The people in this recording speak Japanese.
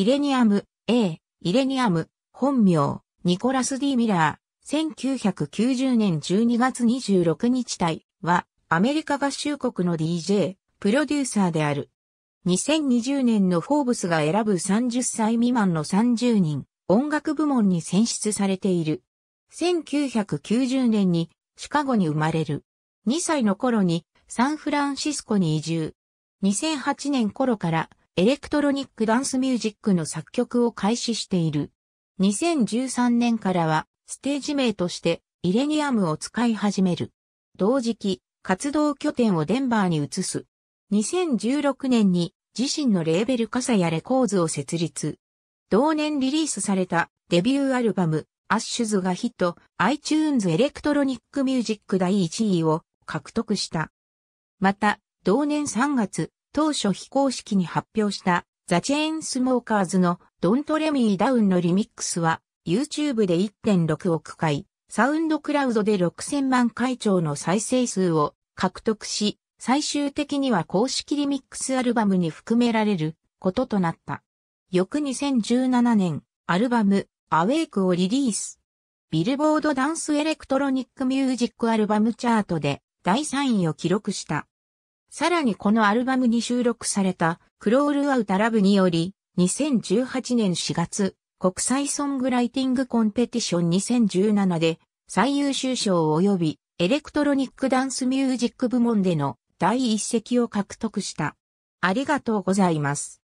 イレニアム、A、イレニアム、本名、ニコラス・ D・ ミラー、1990年12月26日隊は、アメリカ合衆国の DJ、プロデューサーである。2020年のフォーブスが選ぶ30歳未満の30人、音楽部門に選出されている。1990年にシカゴに生まれる。2歳の頃にサンフランシスコに移住。2008年頃からエレクトロニックダンスミュージックの作曲を開始している。2013年からはステージ名としてイレニアムを使い始める。同時期、活動拠点をデンバーに移す。2016年に自身のレーベルカサヤレコーズを設立。同年リリースされたデビューアルバム、アッシュズがヒット、iTunes エレクトロニックミュージック第1位を獲得した。また、同年3月、当初非公式に発表したザ・チェーンスモーカーズのドントレミーダウンのリミックスは YouTube で1.6億回、サウンドクラウドで6000万回超の再生数を獲得し、最終的には公式リミックスアルバムに含められることとなった。翌2017年、アルバム、アウェイクをリリース。ビルボードダンスエレクトロニックミュージックアルバムチャートで第3位を記録した。さらにこのアルバムに収録されたクロールアウタラブにより、2018年4月、国際ソングライティングコンペティション2017で最優秀賞及びエレクトロニックダンスミュージック部門での第一席を獲得した。ありがとうございます。